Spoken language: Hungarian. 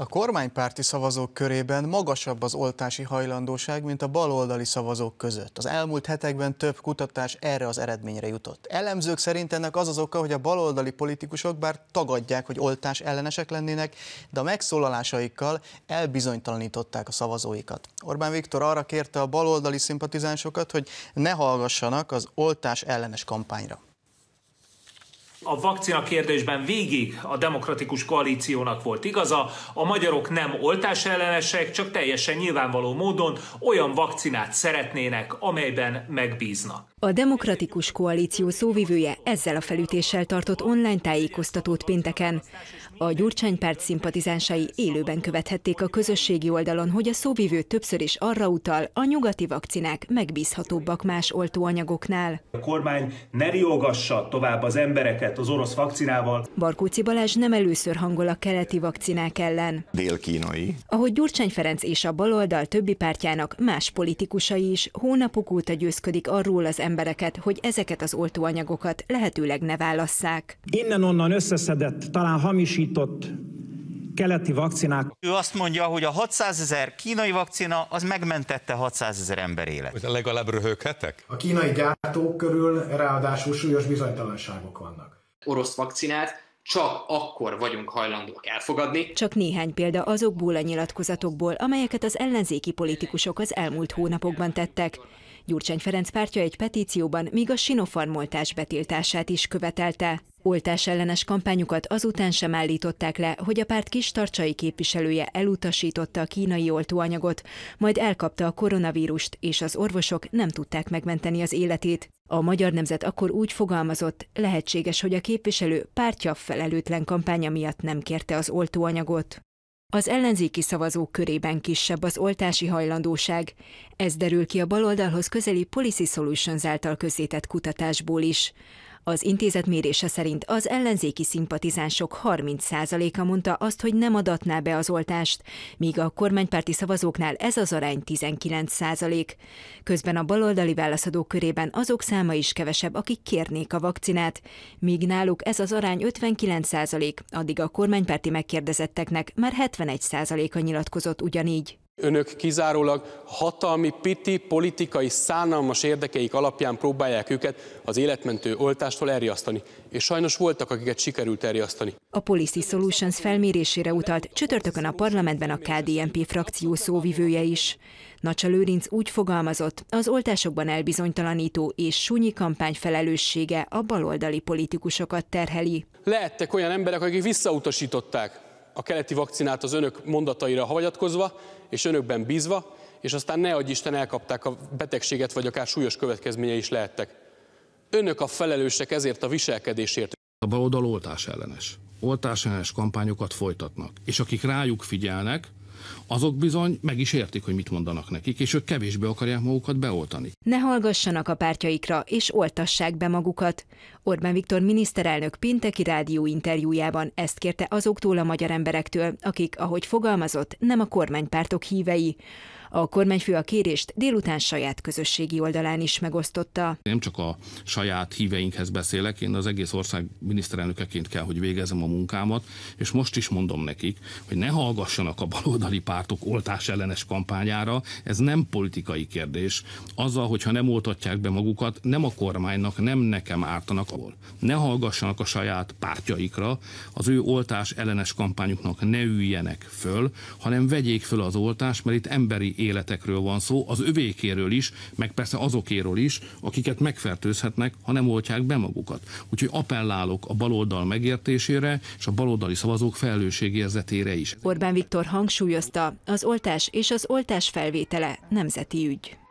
A kormánypárti szavazók körében magasabb az oltási hajlandóság, mint a baloldali szavazók között. Az elmúlt hetekben több kutatás erre az eredményre jutott. Elemzők szerint ennek az az oka, hogy a baloldali politikusok bár tagadják, hogy oltás ellenesek lennének, de a megszólalásaikkal elbizonytalanították a szavazóikat. Orbán Viktor arra kérte a baloldali szimpatizánsokat, hogy ne hallgassanak az oltás ellenes kampányra. A vakcina kérdésben végig a demokratikus koalíciónak volt igaza, a magyarok nem oltás ellenesek, csak teljesen nyilvánvaló módon olyan vakcinát szeretnének, amelyben megbíznak. A Demokratikus Koalíció szóvivője ezzel a felütéssel tartott online tájékoztatót pénteken. A Júrcsány-párt szimpatizánsai élőben követhették a közösségi oldalon, hogy a szóvivő többször is arra utal, a nyugati vakcinák megbízhatóbbak más oltóanyagoknál. A kormány ne riogassa tovább az embereket az orosz vakcinával. Barkóci Balázs nem először hangol a keleti vakcinák ellen. Dél-kínai. Ahogy Gyurcsány Ferenc és a baloldal többi pártjának más politikusai is hónapok óta győzködik arról az embereket, hogy ezeket az oltóanyagokat lehetőleg ne válasszák. Innen-onnan összeszedett, talán hamisított keleti vakcinák. Ő azt mondja, hogy a 600 ezer kínai vakcina az megmentette 600 ezer ember élet. Legalább röhöghetek? A kínai gyártók körül ráadásul súlyos bizonytalanságok vannak. Orosz vakcinát csak akkor vagyunk hajlandók elfogadni. Csak néhány példa azokból a nyilatkozatokból, amelyeket az ellenzéki politikusok az elmúlt hónapokban tettek. Gyurcsány Ferenc pártja egy petícióban még a sinofarmoltás betiltását is követelte. Oltás ellenes kampányukat azután sem állították le, hogy a párt kis tarcsai képviselője elutasította a kínai oltóanyagot, majd elkapta a koronavírust, és az orvosok nem tudták megmenteni az életét. A magyar nemzet akkor úgy fogalmazott, lehetséges, hogy a képviselő pártja felelőtlen kampánya miatt nem kérte az oltóanyagot. Az ellenzéki szavazók körében kisebb az oltási hajlandóság. Ez derül ki a baloldalhoz közeli Policy Solutions által közzétett kutatásból is. Az intézet mérése szerint az ellenzéki szimpatizánsok 30%-a mondta azt, hogy nem adatná be az oltást, míg a kormánypárti szavazóknál ez az arány 19%. Közben a baloldali válaszadók körében azok száma is kevesebb, akik kérnék a vakcinát, míg náluk ez az arány 59%, addig a kormánypárti megkérdezetteknek már 71%-a nyilatkozott ugyanígy. Önök kizárólag hatalmi, piti, politikai, szánalmas érdekeik alapján próbálják őket az életmentő oltástól elriasztani. És sajnos voltak, akiket sikerült elriasztani. A Policy Solutions felmérésére utalt csütörtökön a parlamentben a KDNP frakció szóvivője is. Nacsa Lőrinc úgy fogalmazott, az oltásokban elbizonytalanító és súnyi kampány felelőssége a baloldali politikusokat terheli. Lehettek olyan emberek, akik visszautasították a keleti vakcinát az önök mondataira hagyatkozva, és önökben bízva, és aztán ne adj Isten elkapták a betegséget, vagy akár súlyos következménye is lehettek. Önök a felelősek ezért a viselkedésért. A baloldal oltás ellenes. Oltás ellenes kampányokat folytatnak, és akik rájuk figyelnek, azok bizony meg is értik, hogy mit mondanak nekik, és ők kevésbé akarják magukat beoltani. Ne hallgassanak a pártjaikra, és oltassák be magukat. Orbán Viktor miniszterelnök pinteki rádió interjújában ezt kérte azoktól a magyar emberektől, akik, ahogy fogalmazott, nem a kormánypártok hívei. A kormányfő a kérést délután saját közösségi oldalán is megosztotta. Nem csak a saját híveinkhez beszélek, én az egész ország miniszterelnökeként kell, hogy végezem a munkámat, és most is mondom nekik, hogy ne hallgassanak a baloldali pártok oltás ellenes kampányára, ez nem politikai kérdés. Azzal, hogyha nem oltatják be magukat, nem a kormánynak, nem nekem ártanak ahol. Ne hallgassanak a saját pártjaikra, az ő oltás ellenes kampányuknak ne üljenek föl, hanem vegyék föl az oltást, mert itt emberi életekről van szó, az övékéről is, meg persze azokéről is, akiket megfertőzhetnek, ha nem oltják be magukat. Úgyhogy appellálok a baloldal megértésére és a baloldali szavazók felelősségérzetére is. Orbán Viktor hangsúlyozta, az oltás és az oltás felvétele nemzeti ügy.